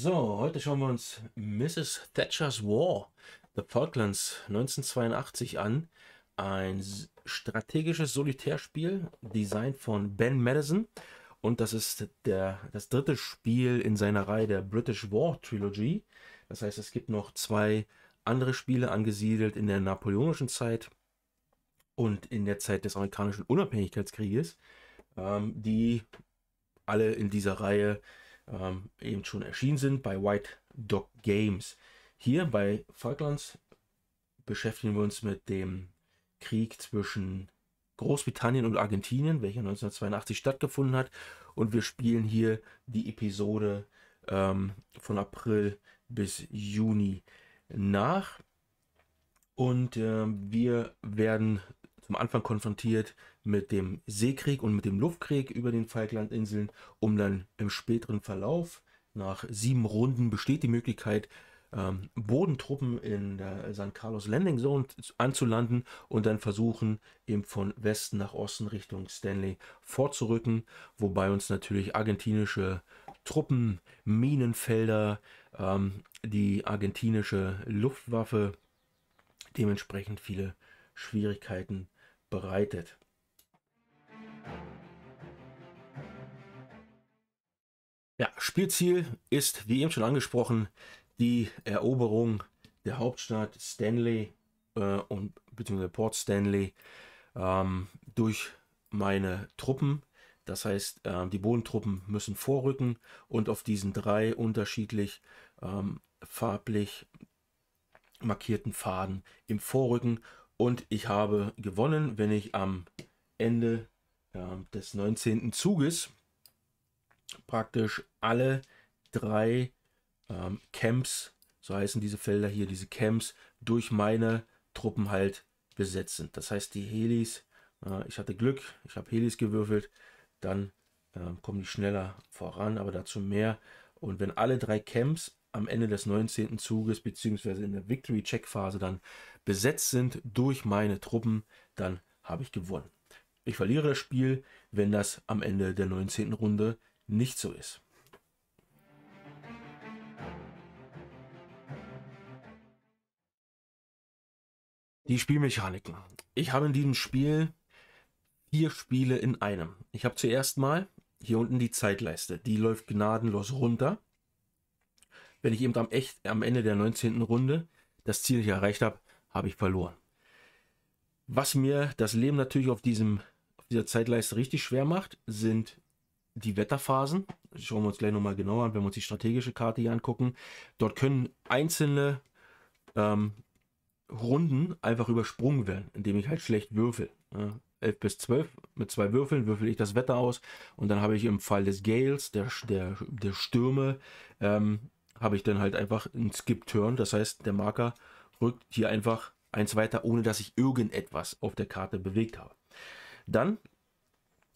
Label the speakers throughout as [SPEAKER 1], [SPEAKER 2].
[SPEAKER 1] So, heute schauen wir uns Mrs. Thatcher's War, The Falklands 1982 an. Ein strategisches Solitärspiel, Design von Ben Madison. Und das ist der, das dritte Spiel in seiner Reihe der British War Trilogy. Das heißt, es gibt noch zwei andere Spiele angesiedelt in der napoleonischen Zeit und in der Zeit des amerikanischen Unabhängigkeitskrieges, ähm, die alle in dieser Reihe äh, ähm, eben schon erschienen sind bei White Dog Games. Hier bei Falklands beschäftigen wir uns mit dem Krieg zwischen Großbritannien und Argentinien, welcher 1982 stattgefunden hat. Und wir spielen hier die Episode ähm, von April bis Juni nach. Und äh, wir werden zum Anfang konfrontiert mit dem Seekrieg und mit dem Luftkrieg über den Falklandinseln, um dann im späteren Verlauf nach sieben Runden besteht die Möglichkeit, ähm, Bodentruppen in der San Carlos Landing Zone anzulanden und dann versuchen, eben von Westen nach Osten Richtung Stanley vorzurücken, wobei uns natürlich argentinische Truppen, Minenfelder, ähm, die argentinische Luftwaffe dementsprechend viele Schwierigkeiten bereitet. Ja, Spielziel ist, wie eben schon angesprochen, die Eroberung der Hauptstadt Stanley äh, und beziehungsweise Port Stanley ähm, durch meine Truppen. Das heißt, äh, die Bodentruppen müssen vorrücken und auf diesen drei unterschiedlich ähm, farblich markierten Faden im Vorrücken. Und ich habe gewonnen, wenn ich am Ende äh, des 19. Zuges praktisch alle drei ähm, Camps, so heißen diese Felder hier, diese Camps, durch meine Truppen halt besetzt sind. Das heißt, die Helis, äh, ich hatte Glück, ich habe Helis gewürfelt, dann äh, kommen die schneller voran, aber dazu mehr. Und wenn alle drei Camps am Ende des 19. Zuges beziehungsweise in der Victory-Check-Phase dann besetzt sind durch meine Truppen, dann habe ich gewonnen. Ich verliere das Spiel, wenn das am Ende der 19. Runde nicht so ist. Die Spielmechaniken. Ich habe in diesem Spiel vier Spiele in einem. Ich habe zuerst mal hier unten die Zeitleiste. Die läuft gnadenlos runter. Wenn ich eben am, echt, am Ende der 19. Runde das Ziel nicht erreicht habe, habe ich verloren. Was mir das Leben natürlich auf, diesem, auf dieser Zeitleiste richtig schwer macht, sind die Wetterphasen. Schauen wir uns gleich nochmal genauer an, wenn wir uns die strategische Karte hier angucken. Dort können einzelne ähm, Runden einfach übersprungen werden, indem ich halt schlecht würfel. Ja, 11 bis 12 mit zwei Würfeln würfel ich das Wetter aus und dann habe ich im Fall des Gales, der, der, der Stürme, ähm, habe ich dann halt einfach einen Skip-Turn. Das heißt, der Marker rückt hier einfach eins weiter, ohne dass ich irgendetwas auf der Karte bewegt habe. Dann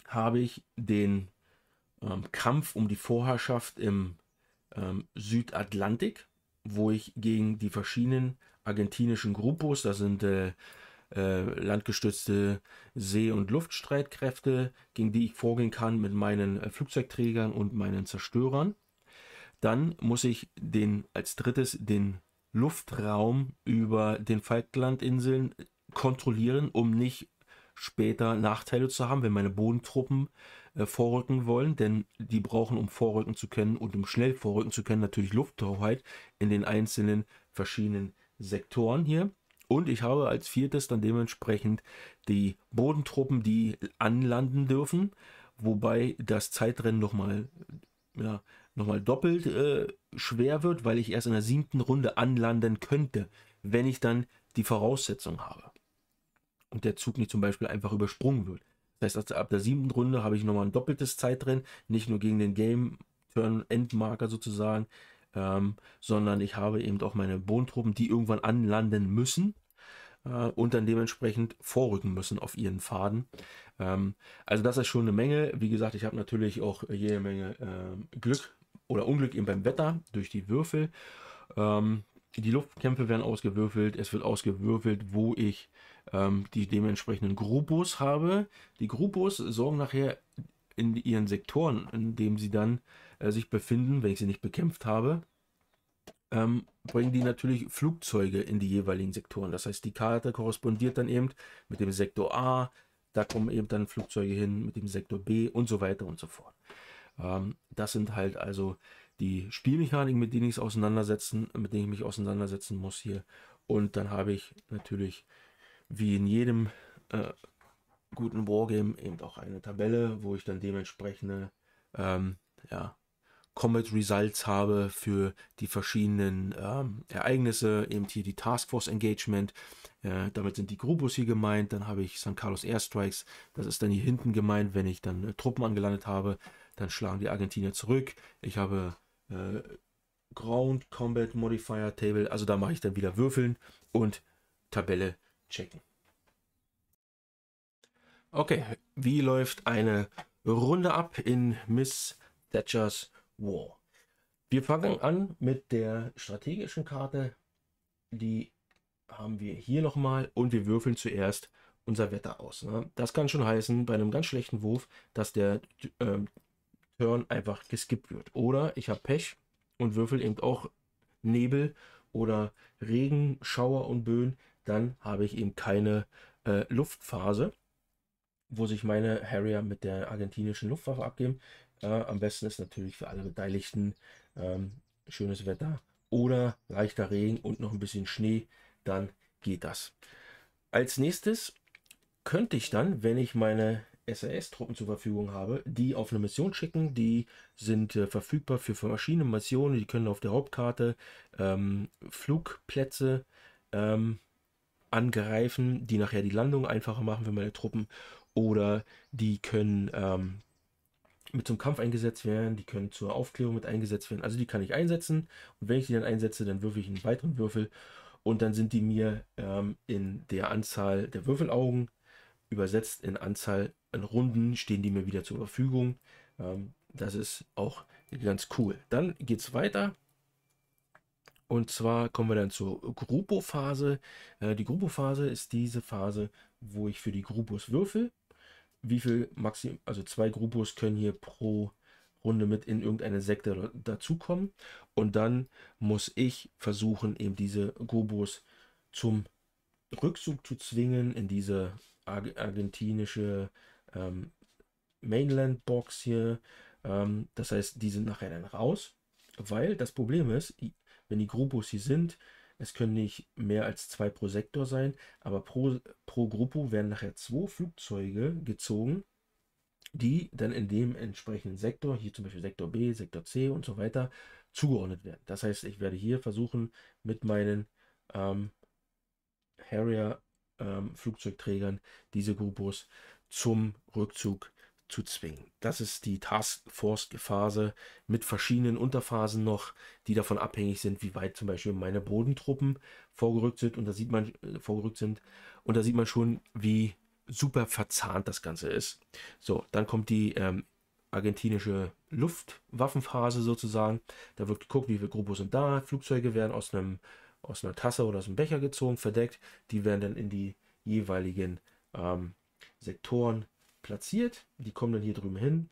[SPEAKER 1] habe ich den ähm, Kampf um die Vorherrschaft im ähm, Südatlantik, wo ich gegen die verschiedenen argentinischen Grupos, das sind äh, äh, landgestützte See- und Luftstreitkräfte, gegen die ich vorgehen kann mit meinen äh, Flugzeugträgern und meinen Zerstörern. Dann muss ich den als drittes den Luftraum über den Falklandinseln kontrollieren, um nicht später Nachteile zu haben, wenn meine Bodentruppen äh, vorrücken wollen, denn die brauchen, um vorrücken zu können und um schnell vorrücken zu können, natürlich Luftraumheit in den einzelnen verschiedenen Sektoren hier. Und ich habe als viertes dann dementsprechend die Bodentruppen, die anlanden dürfen, wobei das Zeitrennen nochmal ja, nochmal doppelt äh, schwer wird, weil ich erst in der siebten Runde anlanden könnte, wenn ich dann die Voraussetzung habe und der Zug nicht zum Beispiel einfach übersprungen wird. Das heißt, also ab der siebten Runde habe ich nochmal ein doppeltes Zeitrennen, nicht nur gegen den Game Turn Endmarker sozusagen, ähm, sondern ich habe eben auch meine Bodentruppen, die irgendwann anlanden müssen äh, und dann dementsprechend vorrücken müssen auf ihren Faden. Ähm, also das ist schon eine Menge. Wie gesagt, ich habe natürlich auch jede Menge äh, Glück oder Unglück eben beim Wetter durch die Würfel. Ähm, die Luftkämpfe werden ausgewürfelt. Es wird ausgewürfelt, wo ich ähm, die dementsprechenden Grupos habe. Die Grupos sorgen nachher in ihren Sektoren, in denen sie dann äh, sich befinden, wenn ich sie nicht bekämpft habe, ähm, bringen die natürlich Flugzeuge in die jeweiligen Sektoren. Das heißt, die Karte korrespondiert dann eben mit dem Sektor A, da kommen eben dann Flugzeuge hin mit dem Sektor B und so weiter und so fort. Ähm, das sind halt also die Spielmechaniken, mit denen ich auseinandersetzen, mit denen ich mich auseinandersetzen muss hier. Und dann habe ich natürlich wie in jedem äh, guten Wargame eben auch eine Tabelle, wo ich dann dementsprechende ähm, ja, Combat Results habe für die verschiedenen ähm, Ereignisse, eben hier die Task Force Engagement, äh, damit sind die Grubus hier gemeint, dann habe ich San Carlos Airstrikes, das ist dann hier hinten gemeint, wenn ich dann äh, Truppen angelandet habe, dann schlagen die Argentinier zurück, ich habe äh, Ground Combat Modifier Table, also da mache ich dann wieder Würfeln und Tabelle checken. Okay, wie läuft eine Runde ab in Miss Thatchers War? Wir fangen an mit der strategischen Karte. Die haben wir hier nochmal und wir würfeln zuerst unser Wetter aus. Ne? Das kann schon heißen, bei einem ganz schlechten Wurf, dass der äh, Turn einfach geskippt wird. Oder ich habe Pech und würfel eben auch Nebel oder Regen, Schauer und Böen dann habe ich eben keine äh, Luftphase, wo sich meine Harrier mit der argentinischen Luftwaffe abgeben. Äh, am besten ist natürlich für alle Beteiligten ähm, schönes Wetter oder leichter Regen und noch ein bisschen Schnee, dann geht das. Als nächstes könnte ich dann, wenn ich meine srs truppen zur Verfügung habe, die auf eine Mission schicken. Die sind äh, verfügbar für verschiedene Missionen. Die können auf der Hauptkarte ähm, Flugplätze ähm, angreifen, die nachher die Landung einfacher machen für meine Truppen. Oder die können ähm, mit zum Kampf eingesetzt werden, die können zur Aufklärung mit eingesetzt werden. Also die kann ich einsetzen. Und wenn ich die dann einsetze, dann würfe ich einen weiteren Würfel. Und dann sind die mir ähm, in der Anzahl der Würfelaugen übersetzt in Anzahl an Runden stehen die mir wieder zur Verfügung. Ähm, das ist auch ganz cool. Dann geht es weiter und zwar kommen wir dann zur Grupo-Phase. Äh, die Grupo-Phase ist diese Phase, wo ich für die Grupos würfel. Wie viel Maxim, also zwei Grupos können hier pro Runde mit in irgendeine Sekte dazukommen. Und dann muss ich versuchen, eben diese Grupos zum Rückzug zu zwingen in diese argentinische ähm, Mainland-Box hier. Ähm, das heißt, die sind nachher dann raus, weil das Problem ist, wenn die Grupos hier sind, es können nicht mehr als zwei pro Sektor sein, aber pro, pro Gruppo werden nachher zwei Flugzeuge gezogen, die dann in dem entsprechenden Sektor, hier zum Beispiel Sektor B, Sektor C und so weiter, zugeordnet werden. Das heißt, ich werde hier versuchen, mit meinen ähm, Harrier ähm, Flugzeugträgern diese Grupos zum Rückzug zu zu zwingen. Das ist die Taskforce-Phase mit verschiedenen Unterphasen noch, die davon abhängig sind, wie weit zum Beispiel meine Bodentruppen vorgerückt sind und da sieht man äh, vorgerückt sind und da sieht man schon, wie super verzahnt das Ganze ist. So, dann kommt die ähm, argentinische Luftwaffenphase sozusagen. Da wird geguckt, wie viele Gruppos sind da. Flugzeuge werden aus einem aus einer Tasse oder aus einem Becher gezogen, verdeckt. Die werden dann in die jeweiligen ähm, Sektoren platziert. Die kommen dann hier drüben hin.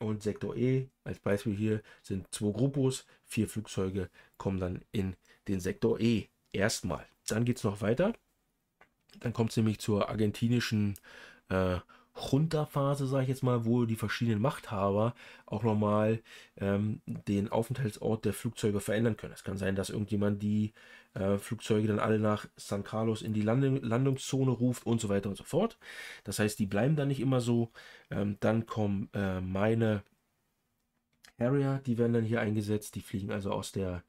[SPEAKER 1] Und Sektor E, als Beispiel hier, sind zwei Gruppos. Vier Flugzeuge kommen dann in den Sektor E erstmal. Dann geht es noch weiter. Dann kommt es nämlich zur argentinischen äh, Runterphase, sage ich jetzt mal, wo die verschiedenen Machthaber auch nochmal ähm, den Aufenthaltsort der Flugzeuge verändern können. Es kann sein, dass irgendjemand die äh, Flugzeuge dann alle nach San Carlos in die Landung, Landungszone ruft und so weiter und so fort. Das heißt, die bleiben dann nicht immer so. Ähm, dann kommen äh, meine Area, die werden dann hier eingesetzt. Die fliegen also aus der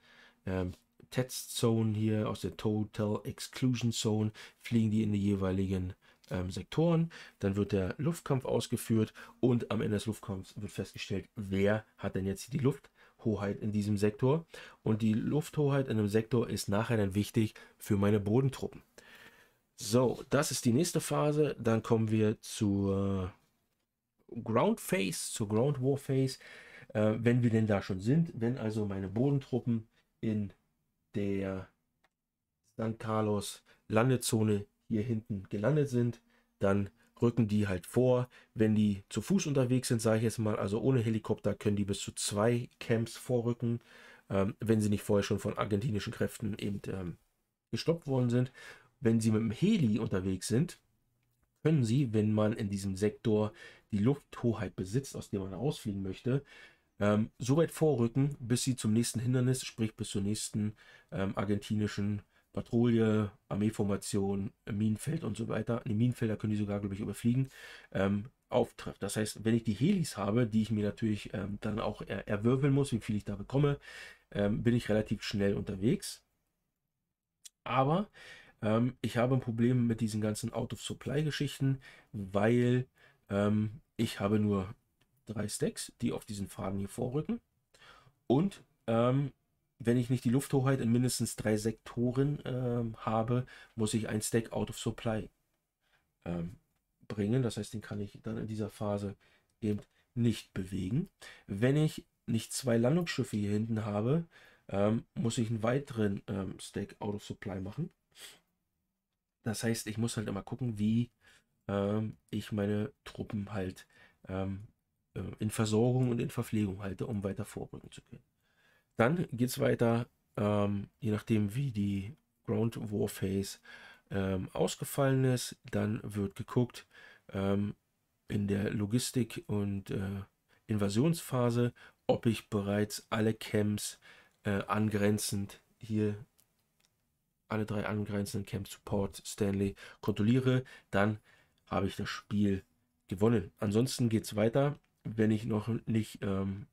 [SPEAKER 1] ähm, Test Zone hier, aus der Total Exclusion Zone, fliegen die in die jeweiligen ähm, Sektoren, dann wird der Luftkampf ausgeführt und am Ende des Luftkampfs wird festgestellt, wer hat denn jetzt die Lufthoheit in diesem Sektor. Und die Lufthoheit in einem Sektor ist nachher dann wichtig für meine Bodentruppen. So, das ist die nächste Phase. Dann kommen wir zur Ground Phase, zur Ground War Phase, äh, wenn wir denn da schon sind. Wenn also meine Bodentruppen in der San Carlos Landezone hier hinten gelandet sind, dann rücken die halt vor. Wenn die zu Fuß unterwegs sind, sage ich jetzt mal, also ohne Helikopter, können die bis zu zwei Camps vorrücken, ähm, wenn sie nicht vorher schon von argentinischen Kräften eben ähm, gestoppt worden sind. Wenn sie mit dem Heli unterwegs sind, können sie, wenn man in diesem Sektor die Lufthoheit besitzt, aus dem man rausfliegen möchte, ähm, so weit vorrücken, bis sie zum nächsten Hindernis, sprich bis zur nächsten ähm, argentinischen Kräfte, Patrouille, Armeeformation, Minenfeld und so weiter. Die Minenfelder können die sogar, glaube ich, überfliegen. Ähm, auftrifft. Das heißt, wenn ich die Helis habe, die ich mir natürlich ähm, dann auch er erwirbeln muss, wie viel ich da bekomme, ähm, bin ich relativ schnell unterwegs. Aber ähm, ich habe ein Problem mit diesen ganzen Out-of-Supply-Geschichten, weil ähm, ich habe nur drei Stacks, die auf diesen Faden hier vorrücken. Und ähm, wenn ich nicht die Lufthoheit in mindestens drei Sektoren ähm, habe, muss ich ein Stack out of supply ähm, bringen. Das heißt, den kann ich dann in dieser Phase eben nicht bewegen. Wenn ich nicht zwei Landungsschiffe hier hinten habe, ähm, muss ich einen weiteren ähm, Stack out of supply machen. Das heißt, ich muss halt immer gucken, wie ähm, ich meine Truppen halt ähm, äh, in Versorgung und in Verpflegung halte, um weiter vorrücken zu können. Dann geht es weiter, ähm, je nachdem wie die Ground War Phase ähm, ausgefallen ist, dann wird geguckt ähm, in der Logistik- und äh, Invasionsphase, ob ich bereits alle Camps äh, angrenzend hier alle drei angrenzenden Camps Support Stanley kontrolliere, dann habe ich das Spiel gewonnen. Ansonsten geht es weiter, wenn ich noch nicht ähm,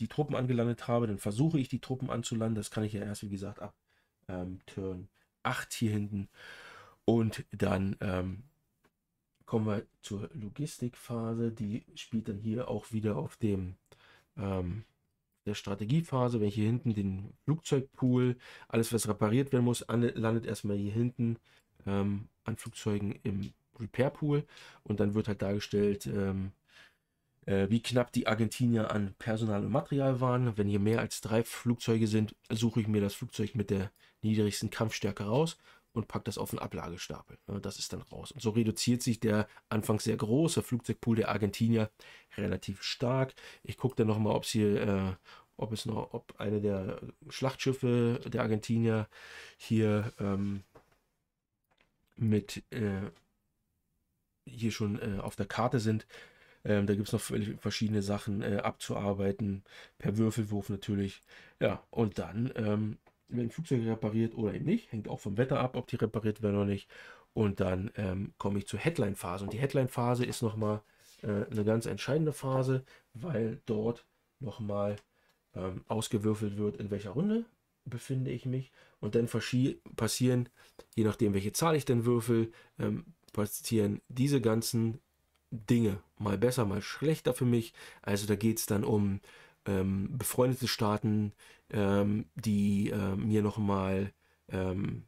[SPEAKER 1] die Truppen angelandet habe, dann versuche ich die Truppen anzulanden. Das kann ich ja erst, wie gesagt, ab ähm, Turn 8 hier hinten. Und dann ähm, kommen wir zur Logistikphase. Die spielt dann hier auch wieder auf dem ähm, der Strategiephase. Wenn ich hier hinten den Flugzeugpool, alles was repariert werden muss, an, landet erstmal hier hinten ähm, an Flugzeugen im Repair Pool und dann wird halt dargestellt, ähm, äh, wie knapp die Argentinier an Personal und Material waren. Wenn hier mehr als drei Flugzeuge sind, suche ich mir das Flugzeug mit der niedrigsten Kampfstärke raus und packe das auf den Ablagestapel. Das ist dann raus. Und so reduziert sich der anfangs sehr große Flugzeugpool der Argentinier relativ stark. Ich gucke dann nochmal, ob es äh, ob es noch, ob eine der Schlachtschiffe der Argentinier hier ähm, mit äh, hier schon äh, auf der Karte sind, ähm, da gibt es noch verschiedene Sachen äh, abzuarbeiten, per Würfelwurf natürlich. Ja, und dann ähm, werden Flugzeuge repariert oder eben nicht. Hängt auch vom Wetter ab, ob die repariert werden oder nicht. Und dann ähm, komme ich zur Headline-Phase. Und die Headline-Phase ist nochmal äh, eine ganz entscheidende Phase, weil dort nochmal ähm, ausgewürfelt wird, in welcher Runde befinde ich mich. Und dann passieren, je nachdem, welche Zahl ich denn würfel, ähm, passieren diese ganzen Dinge. Mal besser, mal schlechter für mich. Also da geht es dann um ähm, befreundete Staaten, ähm, die äh, mir nochmal ähm,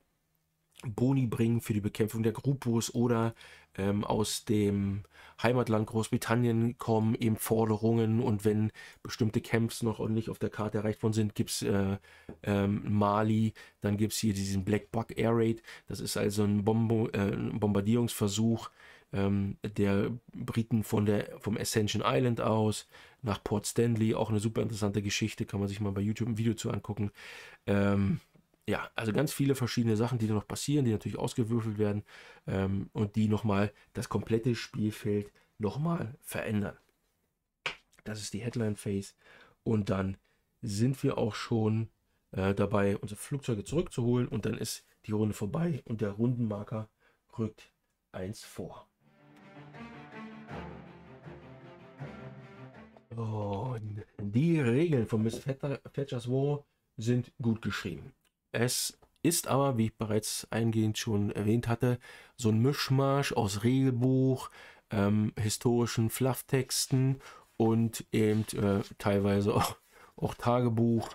[SPEAKER 1] Boni bringen für die Bekämpfung der Grupus oder ähm, aus dem Heimatland Großbritannien kommen eben Forderungen und wenn bestimmte Camps noch nicht auf der Karte erreicht worden sind, gibt es äh, ähm, Mali, dann gibt es hier diesen Black Buck Air Raid, das ist also ein, Bombo, äh, ein Bombardierungsversuch ähm, der Briten von der, vom Ascension Island aus nach Port Stanley. Auch eine super interessante Geschichte, kann man sich mal bei YouTube ein Video zu angucken. Ähm, ja, also ganz viele verschiedene Sachen, die da noch passieren, die natürlich ausgewürfelt werden ähm, und die nochmal das komplette Spielfeld nochmal verändern. Das ist die Headline Phase. Und dann sind wir auch schon äh, dabei, unsere Flugzeuge zurückzuholen. Und dann ist die Runde vorbei und der Rundenmarker rückt eins vor. Oh, die Regeln von Miss Fetchers War sind gut geschrieben. Es ist aber, wie ich bereits eingehend schon erwähnt hatte, so ein Mischmasch aus Regelbuch, ähm, historischen Flufftexten und eben äh, teilweise auch, auch Tagebuch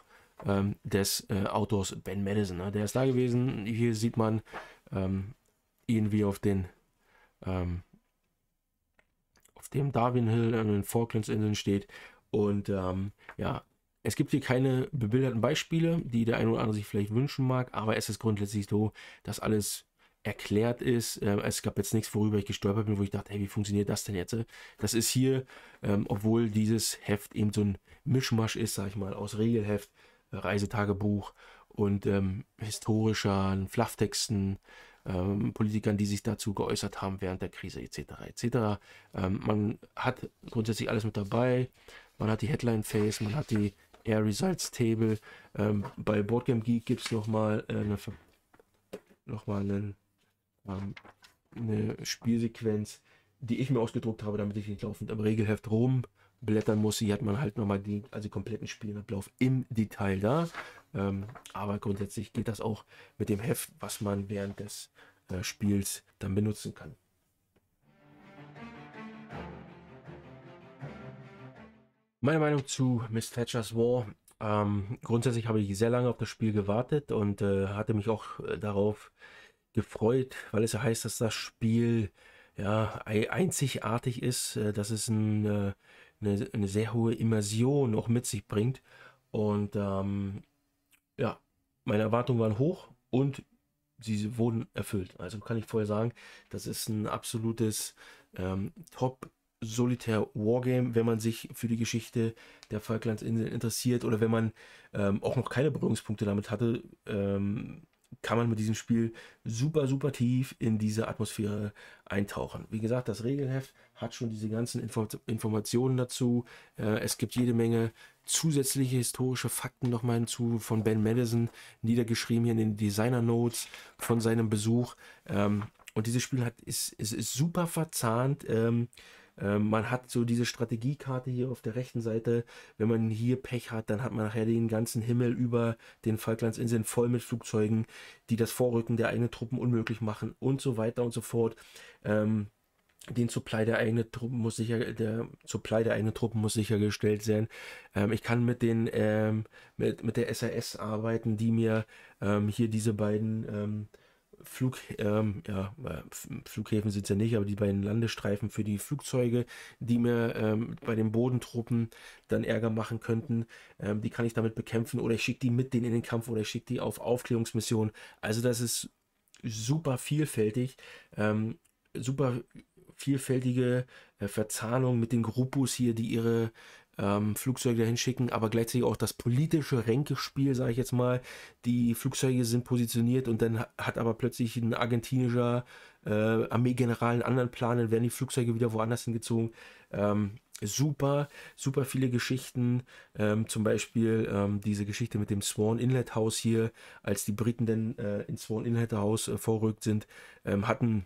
[SPEAKER 1] ähm, des äh, Autors Ben Madison. Ne? Der ist da gewesen. Hier sieht man ähm, ihn wie auf den ähm, dem Darwin Hill an den Falklandsinseln steht. Und ähm, ja, es gibt hier keine bebilderten Beispiele, die der eine oder andere sich vielleicht wünschen mag, aber es ist grundsätzlich so, dass alles erklärt ist. Ähm, es gab jetzt nichts, worüber ich gestolpert bin, wo ich dachte, hey, wie funktioniert das denn jetzt? Das ist hier, ähm, obwohl dieses Heft eben so ein Mischmasch ist, sag ich mal, aus Regelheft, Reisetagebuch und ähm, historischer Flufftexten, ähm, Politikern, die sich dazu geäußert haben während der Krise etc. etc. Ähm, man hat grundsätzlich alles mit dabei. Man hat die Headline Face, man hat die Air Results Table. Ähm, bei Boardgame Geek gibt es nochmal eine, noch mal äh, ähm, eine Spielsequenz, die ich mir ausgedruckt habe, damit ich nicht laufend am Regelheft rumblättern muss. Hier hat man halt nochmal die, also kompletten Spielablauf im Detail da. Ähm, aber grundsätzlich geht das auch mit dem Heft, was man während des äh, Spiels dann benutzen kann. Meine Meinung zu Miss Thatcher's War. Ähm, grundsätzlich habe ich sehr lange auf das Spiel gewartet und äh, hatte mich auch äh, darauf gefreut, weil es ja heißt, dass das Spiel ja, einzigartig ist, äh, dass es ein, eine, äh, eine, sehr hohe Immersion auch mit sich bringt. Und ähm, ja, meine Erwartungen waren hoch und sie wurden erfüllt. Also kann ich vorher sagen, das ist ein absolutes ähm, Top Solitär Wargame, wenn man sich für die Geschichte der Falklandsinseln interessiert oder wenn man ähm, auch noch keine Berührungspunkte damit hatte, ähm, kann man mit diesem Spiel super, super tief in diese Atmosphäre eintauchen. Wie gesagt, das Regelheft hat schon diese ganzen Info Informationen dazu. Äh, es gibt jede Menge zusätzliche historische Fakten nochmal hinzu von Ben Madison, niedergeschrieben hier in den Designer Notes von seinem Besuch. Ähm, und dieses Spiel hat, ist, ist, ist super verzahnt ähm, ähm, man hat so diese Strategiekarte hier auf der rechten Seite. Wenn man hier Pech hat, dann hat man nachher den ganzen Himmel über den Falklandsinseln voll mit Flugzeugen, die das Vorrücken der eigenen Truppen unmöglich machen und so weiter und so fort. Ähm, den Supply der eigenen Truppen muss sicher, der Supply der eigenen Truppen muss sichergestellt sein. Ähm, ich kann mit den ähm, mit, mit der SAS arbeiten, die mir ähm, hier diese beiden ähm, Flug, ähm, ja, äh, Flughäfen sind es ja nicht, aber die beiden Landestreifen für die Flugzeuge, die mir ähm, bei den Bodentruppen dann Ärger machen könnten, ähm, die kann ich damit bekämpfen oder ich schicke die mit denen in den Kampf oder ich schicke die auf Aufklärungsmissionen. Also das ist super vielfältig, ähm, super vielfältige äh, Verzahnung mit den Gruppus hier, die ihre ähm, Flugzeuge dahin schicken, aber gleichzeitig auch das politische Ränkespiel, sage ich jetzt mal. Die Flugzeuge sind positioniert und dann hat aber plötzlich ein argentinischer äh, Armeegeneral einen anderen Plan, dann werden die Flugzeuge wieder woanders hingezogen. Ähm, super, super viele Geschichten. Ähm, zum Beispiel ähm, diese Geschichte mit dem Sworn Inlet House hier, als die Briten dann äh, ins Sworn Inlet House äh, vorrückt sind, ähm, hatten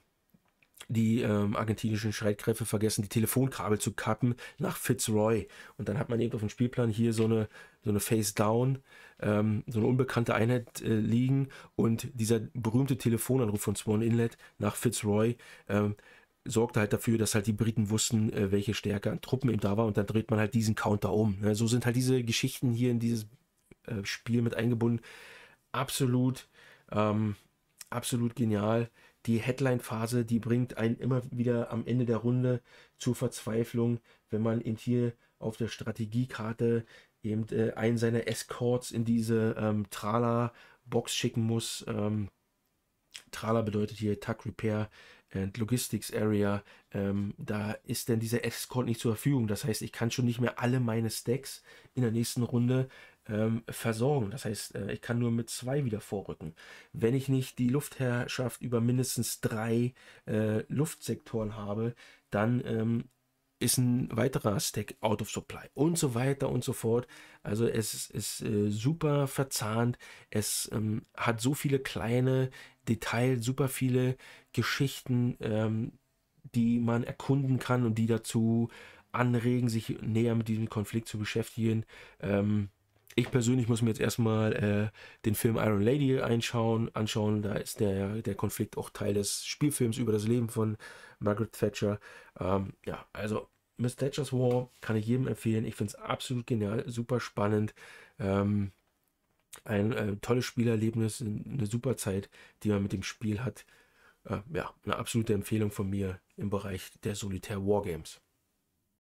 [SPEAKER 1] die ähm, argentinischen Streitkräfte vergessen, die Telefonkabel zu kappen nach Fitzroy. Und dann hat man eben auf dem Spielplan hier so eine, so eine Face-Down, ähm, so eine unbekannte Einheit äh, liegen und dieser berühmte Telefonanruf von Swan Inlet nach Fitzroy ähm, sorgte halt dafür, dass halt die Briten wussten, äh, welche Stärke an Truppen eben da war und dann dreht man halt diesen Counter um. Ne? So sind halt diese Geschichten hier in dieses äh, Spiel mit eingebunden. Absolut, ähm, absolut genial die Headline-Phase, die bringt einen immer wieder am Ende der Runde zur Verzweiflung, wenn man eben hier auf der Strategiekarte eben äh, einen seiner Escorts in diese ähm, Trala-Box schicken muss. Ähm, Trala bedeutet hier Tag Repair and Logistics Area. Ähm, da ist denn dieser Escort nicht zur Verfügung. Das heißt, ich kann schon nicht mehr alle meine Stacks in der nächsten Runde ähm, versorgen. Das heißt, äh, ich kann nur mit zwei wieder vorrücken. Wenn ich nicht die Luftherrschaft über mindestens drei äh, Luftsektoren habe, dann ähm, ist ein weiterer Stack out of supply und so weiter und so fort. Also es ist, ist äh, super verzahnt. Es ähm, hat so viele kleine Details, super viele Geschichten, ähm, die man erkunden kann und die dazu anregen, sich näher mit diesem Konflikt zu beschäftigen. Ähm, ich persönlich muss mir jetzt erstmal äh, den Film Iron Lady einschauen, anschauen. Da ist der, der Konflikt auch Teil des Spielfilms über das Leben von Margaret Thatcher. Ähm, ja, also Miss Thatcher's War kann ich jedem empfehlen. Ich finde es absolut genial, super spannend. Ähm, ein äh, tolles Spielerlebnis, eine super Zeit, die man mit dem Spiel hat. Äh, ja, eine absolute Empfehlung von mir im Bereich der Solitär Wargames.